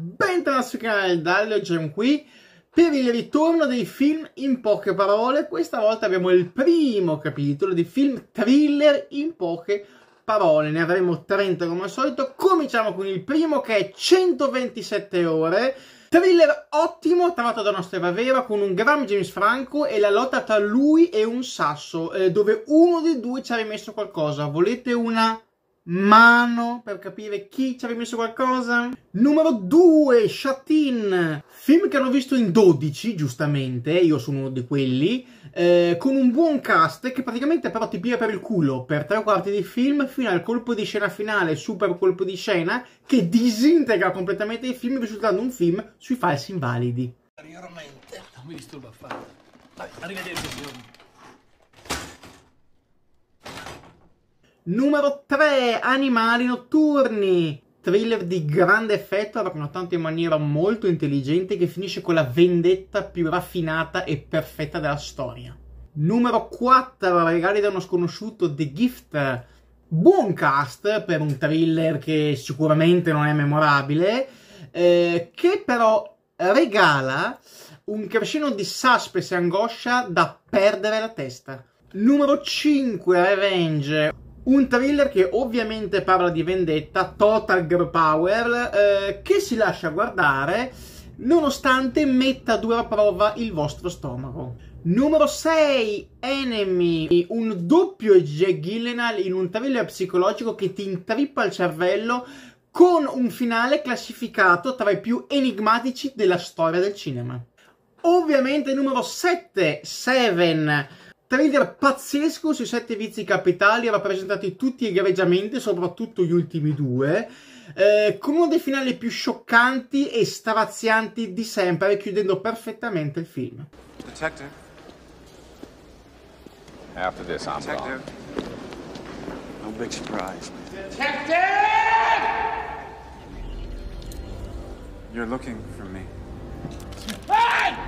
Bentornati sul canale Dario Gem qui per il ritorno dei film in poche parole. Questa volta abbiamo il primo capitolo di film thriller in poche parole. Ne avremo 30 come al solito. Cominciamo con il primo che è 127 ore. Thriller ottimo trovato da una storia vera con un gran James Franco e la lotta tra lui e un sasso eh, dove uno dei due ci ha rimesso qualcosa. Volete una mano per capire chi ci aveva messo qualcosa. Numero 2, Shatin. Film che hanno visto in 12, giustamente, io sono uno di quelli, eh, con un buon cast che praticamente però ti piglia per il culo per tre quarti di film fino al colpo di scena finale, super colpo di scena, che disintegra completamente il film risultando un film sui falsi invalidi. Anteriormente, non mi disturba affatto. Vai, arrivederci, signori. Numero 3, Animali notturni. Thriller di grande effetto, raccontato in maniera molto intelligente, che finisce con la vendetta più raffinata e perfetta della storia. Numero 4, Regali da uno sconosciuto, The Gift. Buon cast per un thriller che sicuramente non è memorabile, eh, che però regala un crescendo di suspense e angoscia da perdere la testa. Numero 5, Revenge un thriller che ovviamente parla di vendetta, total girl power, eh, che si lascia guardare nonostante metta a dura prova il vostro stomaco. Numero 6, Enemy, un doppio Jack Gillenal in un thriller psicologico che ti intrippa il cervello con un finale classificato tra i più enigmatici della storia del cinema. Ovviamente numero 7, Seven, Trailer pazzesco sui sette vizi capitali, rappresentati tutti egregiamente, soprattutto gli ultimi due, eh, con uno dei finali più scioccanti e strazianti di sempre, chiudendo perfettamente il film. Detective. After this, I'm Detective. Wrong. No big surprise. Detective! You're looking for me. Hey!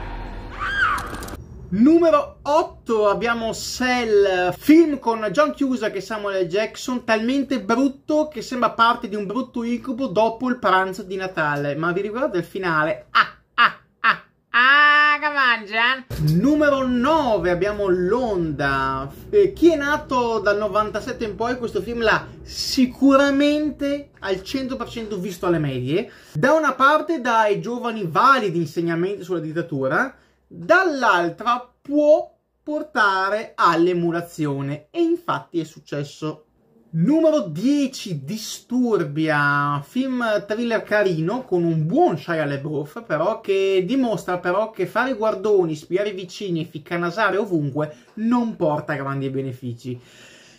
Numero 8 abbiamo Cell, film con John Cusack e Samuel L. Jackson, talmente brutto che sembra parte di un brutto incubo dopo il pranzo di Natale. Ma vi ricordate il finale? Ah, ah, ah, ah, che mangia? Numero 9 abbiamo L'Onda. Eh, chi è nato dal 97 in poi questo film l'ha sicuramente al 100% visto alle medie. Da una parte dai giovani validi insegnamenti sulla dittatura, dall'altra può portare all'emulazione e infatti è successo. Numero 10 Disturbia, film thriller carino con un buon Shia LeBroff però che dimostra però che fare guardoni, spiare vicini e ficcanasare ovunque non porta grandi benefici.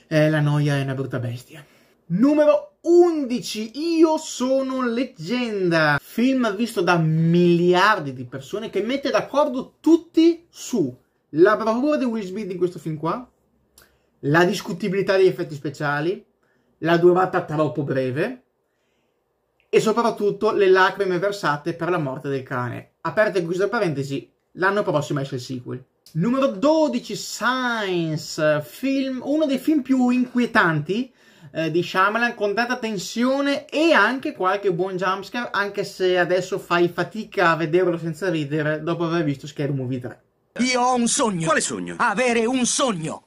Eh, la noia è una brutta bestia. Numero 11 Io sono leggenda, film visto da miliardi di persone che mette d'accordo tutti su la bravura di Will Smith in questo film qua, la discutibilità degli effetti speciali, la durata troppo breve e soprattutto le lacrime versate per la morte del cane. Aperte questa parentesi, l'anno prossimo esce il sequel. Numero 12 Science, film, uno dei film più inquietanti eh, di Shyamalan con tanta tensione e anche qualche buon jumpscare, anche se adesso fai fatica a vederlo senza ridere dopo aver visto Scary Movie 3. Io ho un sogno. Quale sogno? Avere un sogno.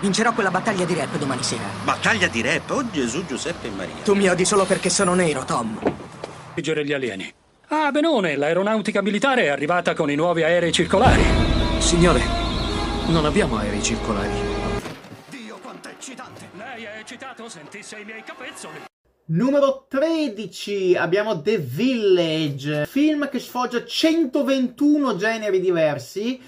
Vincerò quella battaglia di rap domani sera. Battaglia di rap? Oh Gesù, Giuseppe e Maria. Tu mi odi solo perché sono nero, Tom. Leggere gli alieni. Ah, Benone, l'aeronautica militare è arrivata con i nuovi aerei circolari. Signore, non abbiamo aerei circolari sbagliato, sentisse i miei capezzoli. Numero 13 abbiamo The Village, film che sfoggia 121 generi diversi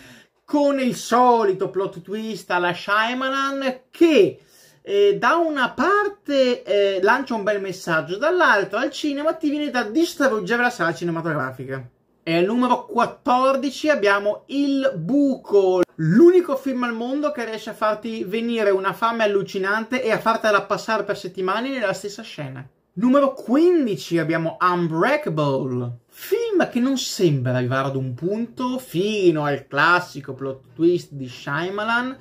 con il solito plot twist alla Shyamalan che eh, da una parte eh, lancia un bel messaggio, dall'altra al cinema ti viene da distruggere la sala cinematografica. E al numero 14 abbiamo Il Buco, l'unico film al mondo che riesce a farti venire una fame allucinante e a fartela passare per settimane nella stessa scena. Numero 15 abbiamo Unbreakable, film che non sembra arrivare ad un punto fino al classico plot twist di Shyamalan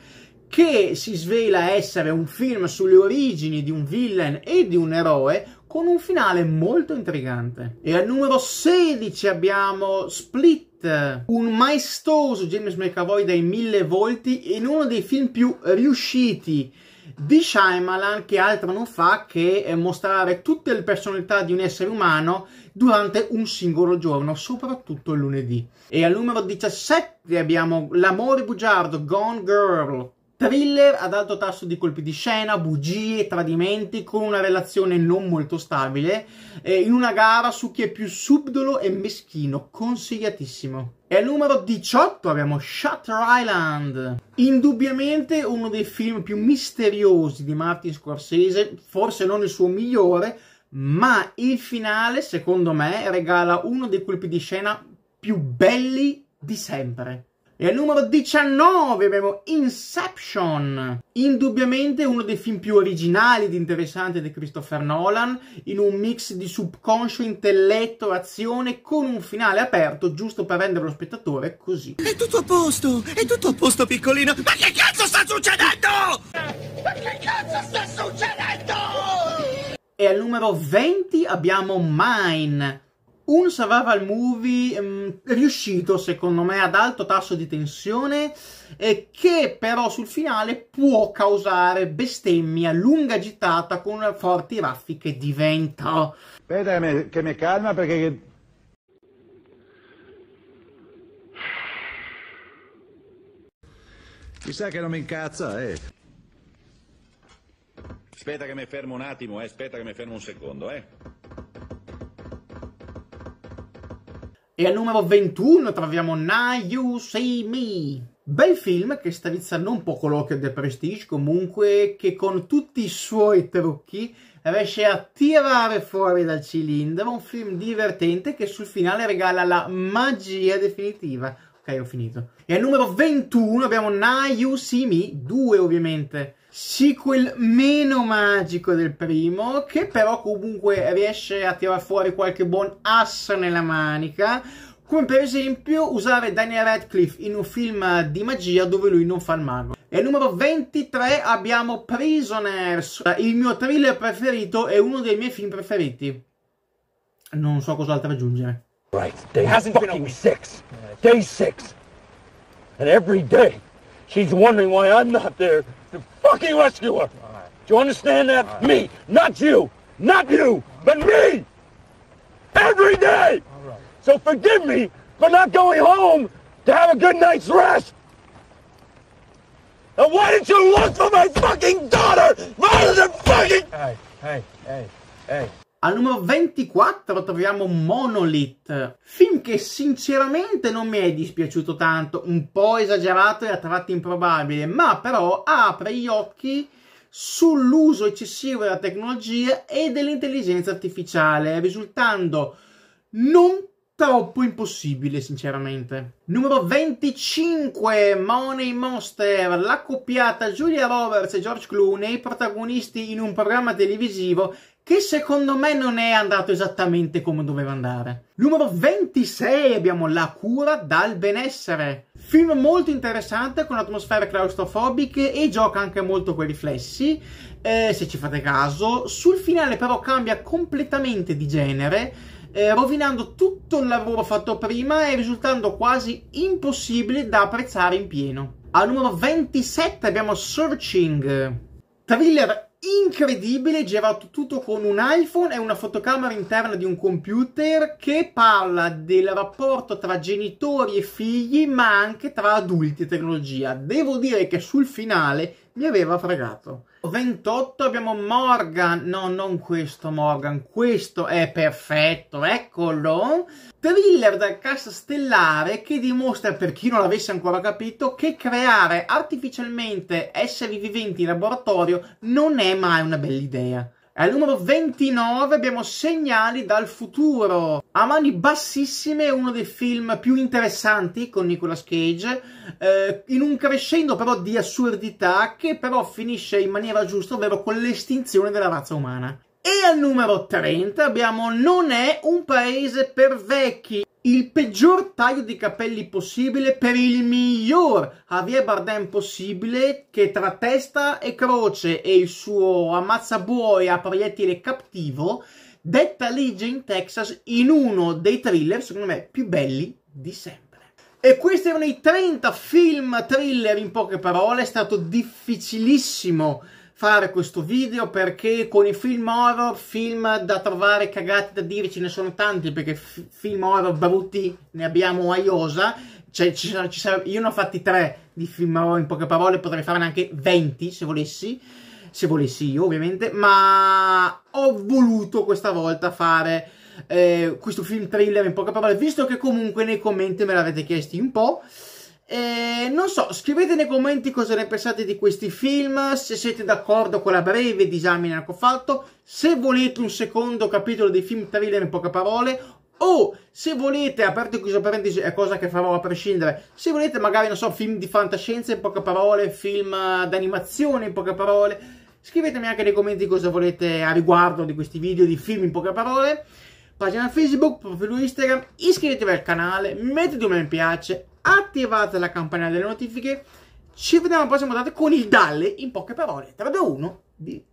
che si svela essere un film sulle origini di un villain e di un eroe, con un finale molto intrigante. E al numero 16 abbiamo Split, un maestoso James McAvoy dai mille volti in uno dei film più riusciti di Shyamalan che altro non fa che eh, mostrare tutte le personalità di un essere umano durante un singolo giorno, soprattutto il lunedì. E al numero 17 abbiamo L'amore bugiardo, Gone Girl, Thriller ad alto tasso di colpi di scena, bugie, tradimenti, con una relazione non molto stabile, eh, in una gara su chi è più subdolo e meschino, consigliatissimo. E al numero 18 abbiamo Shutter Island, indubbiamente uno dei film più misteriosi di Martin Scorsese, forse non il suo migliore, ma il finale, secondo me, regala uno dei colpi di scena più belli di sempre. E al numero 19 abbiamo Inception, indubbiamente uno dei film più originali ed interessanti di Christopher Nolan, in un mix di subconscio, intelletto, azione, con un finale aperto giusto per rendere lo spettatore così. È tutto a posto, è tutto a posto piccolino, ma che cazzo sta succedendo? Ma che cazzo sta succedendo? E al numero 20 abbiamo Mine, un survival movie mh, mm, riuscito secondo me ad alto tasso di tensione eh, che però sul finale può causare bestemmia lunga gittata con forti raffiche di vento. aspetta che, che mi calma perché chissà che non mi incazza eh aspetta che mi fermo un attimo eh. aspetta che mi fermo un secondo eh E al numero 21 troviamo Now You See Me. Bel film che strizza non poco l'occhio del Prestige, comunque, che con tutti i suoi trucchi riesce a tirare fuori dal cilindro un film divertente che sul finale regala la magia definitiva. Ok, ho finito. E al numero 21 abbiamo Now You See Me 2, ovviamente sequel meno magico del primo, che però comunque riesce a tirar fuori qualche buon ass nella manica, come per esempio usare Daniel Radcliffe in un film di magia dove lui non fa il mago. E al numero 23 abbiamo Prisoners, il mio thriller preferito e uno dei miei film preferiti. Non so cos'altro aggiungere. Right, day Hasn't fucking six. Day six. And every day she's wondering why I'm not there. the fucking rescuer. Right. Do you understand that? Right. Me, not you, not you, but me. Every day. So forgive me for not going home to have a good night's rest. And why didn't you look for my fucking daughter rather than fucking... Hey, hey, hey, hey. Al numero 24 troviamo Monolith, film che sinceramente non mi è dispiaciuto tanto, un po' esagerato e a tratti improbabile, ma però apre gli occhi sull'uso eccessivo della tecnologia e dell'intelligenza artificiale, risultando non troppo impossibile, sinceramente. Numero 25, Money Monster, la coppiata Julia Roberts e George Clooney, protagonisti in un programma televisivo che secondo me non è andato esattamente come doveva andare. Numero 26 abbiamo La cura dal benessere. Film molto interessante con atmosfere claustrofobiche e gioca anche molto coi riflessi, eh, se ci fate caso. Sul finale però cambia completamente di genere, eh, rovinando tutto il lavoro fatto prima e risultando quasi impossibile da apprezzare in pieno. Al numero 27 abbiamo Searching. Thriller incredibile, girato tutto con un iPhone e una fotocamera interna di un computer che parla del rapporto tra genitori e figli, ma anche tra adulti e tecnologia. Devo dire che sul finale mi aveva fregato. 28 abbiamo Morgan, no non questo Morgan, questo è perfetto, eccolo. Thriller dal cast stellare che dimostra, per chi non l'avesse ancora capito, che creare artificialmente esseri viventi in laboratorio non è mai una bella idea. Al numero 29 abbiamo Segnali dal futuro. A mani bassissime uno dei film più interessanti con Nicolas Cage, eh, in un crescendo però di assurdità che però finisce in maniera giusta, ovvero con l'estinzione della razza umana. E al numero 30 abbiamo Non è un paese per vecchi, il peggior taglio di capelli possibile per il miglior Javier Bardem possibile che tra testa e croce e il suo ammazzabuoi a proiettile cattivo detta legge in Texas in uno dei thriller secondo me più belli di sempre. E questi erano i 30 film thriller in poche parole, è stato difficilissimo fare questo video perché con i film horror, film da trovare cagati da dire, ce ne sono tanti perché film horror brutti ne abbiamo a Iosa, cioè, ci, ci io ne ho fatti tre di film horror in poche parole, potrei farne anche 20 se volessi, se volessi io ovviamente, ma ho voluto questa volta fare eh, questo film thriller in poche parole, visto che comunque nei commenti me l'avete chiesti un po', e eh, non so, scrivete nei commenti cosa ne pensate di questi film, se siete d'accordo con la breve disamina che ho fatto, se volete un secondo capitolo dei film thriller in poche parole, o se volete, aperto e chiuso parentesi, è cosa che farò a prescindere, se volete magari, non so, film di fantascienza in poche parole, film eh, d'animazione in poche parole, scrivetemi anche nei commenti cosa volete a riguardo di questi video di film in poche parole pagina Facebook, profilo Instagram, iscrivetevi al canale, mettete un mi piace, attivate la campanella delle notifiche. Ci vediamo alla prossima puntata con il Dalle, in poche parole, 3, 2, 1, di...